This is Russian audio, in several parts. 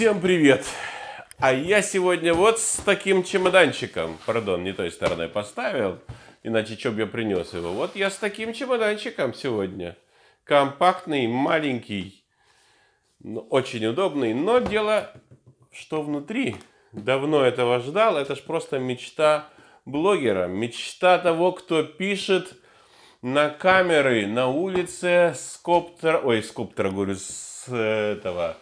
Всем привет! А я сегодня вот с таким чемоданчиком, пардон, не той стороной поставил, иначе что бы я принес его. Вот я с таким чемоданчиком сегодня. Компактный, маленький, очень удобный, но дело, что внутри. Давно этого ждал, это ж просто мечта блогера, мечта того, кто пишет на камеры на улице с коптера, ой, с коптера, говорю, с этого,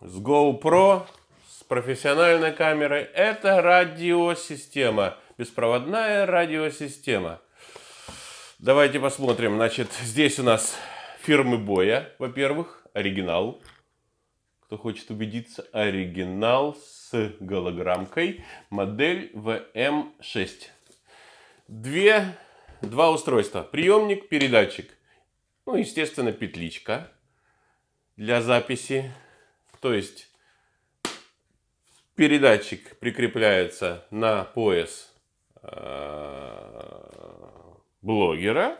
с GoPro, с профессиональной камерой. Это радиосистема, беспроводная радиосистема. Давайте посмотрим. Значит, здесь у нас фирмы боя, во-первых, оригинал. Кто хочет убедиться, оригинал с голограммкой. Модель VM6. Две, два устройства. Приемник, передатчик. Ну, естественно, петличка для записи. То есть передатчик прикрепляется на пояс э, блогера.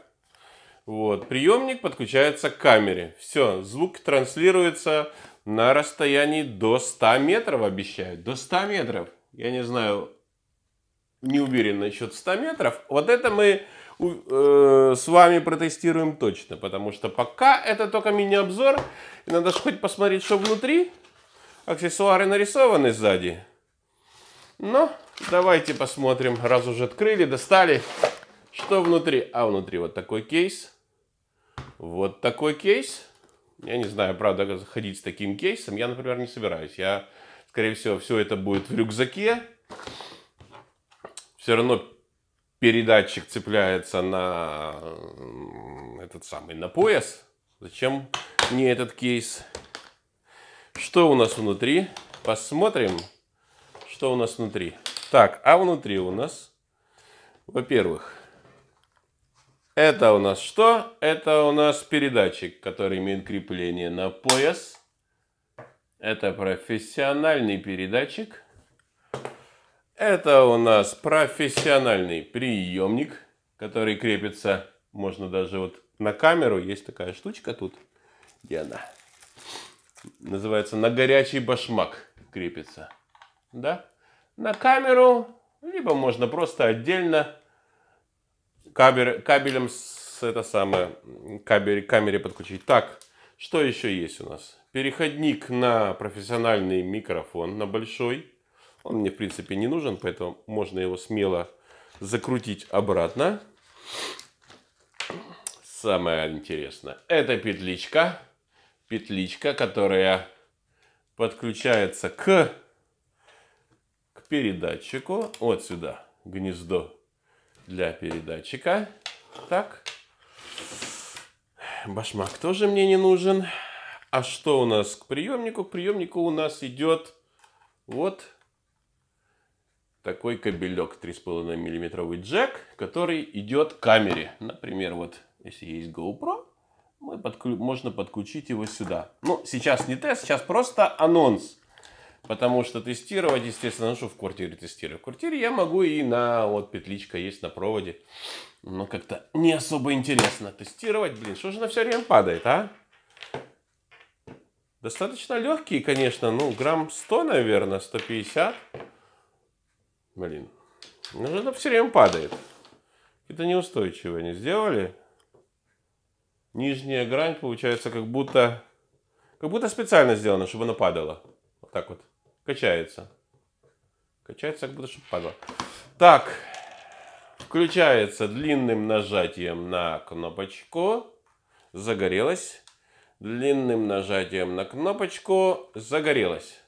Вот, приемник подключается к камере. Все, звук транслируется на расстоянии до 100 метров, обещают. До 100 метров. Я не знаю, не уверен насчет 100 метров. Вот это мы Э, с вами протестируем точно, потому что пока это только мини-обзор. надо же хоть посмотреть, что внутри. Аксессуары нарисованы сзади. Но ну, давайте посмотрим, раз уже открыли, достали, что внутри. А внутри вот такой кейс. Вот такой кейс. Я не знаю, правда, заходить с таким кейсом. Я, например, не собираюсь. Я, скорее всего, все это будет в рюкзаке. Все равно передатчик цепляется на этот самый, на пояс. Зачем мне этот кейс? Что у нас внутри? Посмотрим, что у нас внутри. Так, а внутри у нас, во-первых, это у нас что? Это у нас передатчик, который имеет крепление на пояс. Это профессиональный передатчик – это у нас профессиональный приемник, который крепится, можно даже вот на камеру. Есть такая штучка тут. Где она? Называется на горячий башмак крепится. Да? На камеру, либо можно просто отдельно кабель, кабелем с это самое, кабель, камере подключить. Так, что еще есть у нас? Переходник на профессиональный микрофон, на большой он мне, в принципе, не нужен, поэтому можно его смело закрутить обратно. Самое интересное, это петличка. Петличка, которая подключается к, к передатчику. Вот сюда гнездо для передатчика. Так. Башмак тоже мне не нужен. А что у нас к приемнику? К приемнику у нас идет вот такой кабелек 3,5 миллиметровый джек, который идет к камере. Например, вот если есть GoPro, мы подклю... можно подключить его сюда. Ну, сейчас не тест, сейчас просто анонс. Потому что тестировать, естественно, ну что в квартире тестирую? В квартире я могу и на, вот петличка есть на проводе. Но как-то не особо интересно тестировать. Блин, что же на все время падает, а? Достаточно легкие, конечно, ну грамм 100, наверное, 150. Блин. Ну это все время падает. Это неустойчивые они сделали. Нижняя грань получается как будто... Как будто специально сделано, чтобы она падала. Вот так вот. Качается. Качается, как будто чтобы падала. Так. Включается длинным нажатием на кнопочку. загорелось. Длинным нажатием на кнопочку. загорелось.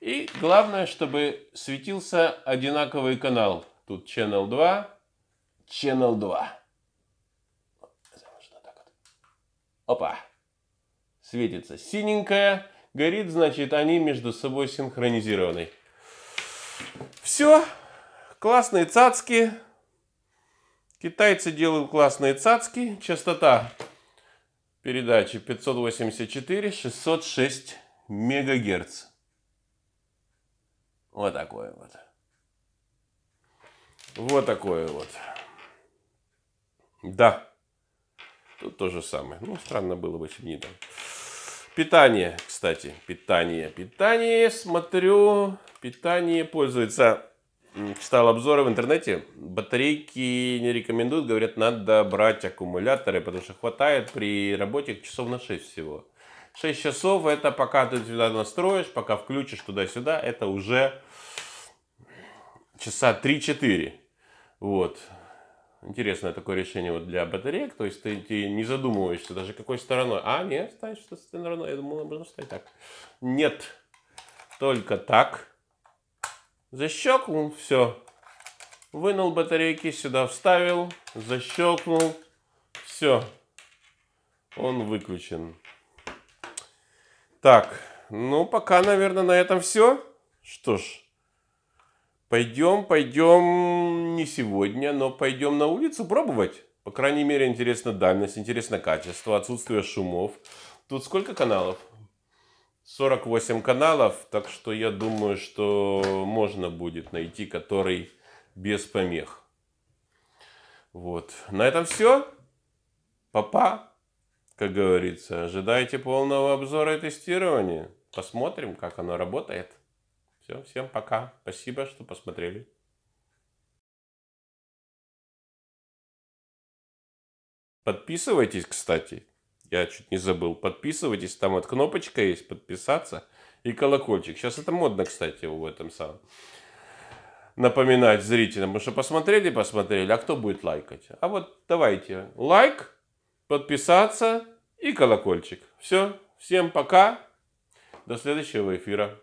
И главное, чтобы светился одинаковый канал. Тут Channel 2, Channel 2. Опа. Светится синенькая, горит, значит, они между собой синхронизированы. Все. Классные цацки. Китайцы делают классные цацки. Частота передачи 584-606 мегагерц. Вот такое вот. Вот такое вот. Да. Тут то же самое. Ну, странно было бы, если бы не так. Питание, кстати. Питание. Питание, смотрю. Питание пользуется. Читал обзоры в интернете. Батарейки не рекомендуют. Говорят, надо брать аккумуляторы, потому что хватает при работе часов на 6 всего. 6 часов это пока ты сюда настроишь, пока включишь туда-сюда, это уже часа 3-4. Вот. Интересное такое решение вот для батареек. То есть ты, ты не задумываешься даже какой стороной. А, нет, ставишь что стороной. Я думал, можно ставить так. Нет. Только так. Защелкнул, все. Вынул батарейки, сюда вставил, защелкнул. Все. Он выключен. Так, ну пока, наверное, на этом все. Что ж, пойдем, пойдем не сегодня, но пойдем на улицу пробовать. По крайней мере, интересна дальность, интересно качество, отсутствие шумов. Тут сколько каналов? 48 каналов, так что я думаю, что можно будет найти, который без помех. Вот. На этом все. Папа. -па как говорится. Ожидайте полного обзора и тестирования. Посмотрим, как оно работает. Все, всем пока. Спасибо, что посмотрели. Подписывайтесь, кстати. Я чуть не забыл. Подписывайтесь, там вот кнопочка есть подписаться и колокольчик. Сейчас это модно, кстати, в этом самом. Напоминать зрителям, потому что посмотрели, посмотрели, а кто будет лайкать? А вот давайте лайк, подписаться и колокольчик. Все, всем пока, до следующего эфира.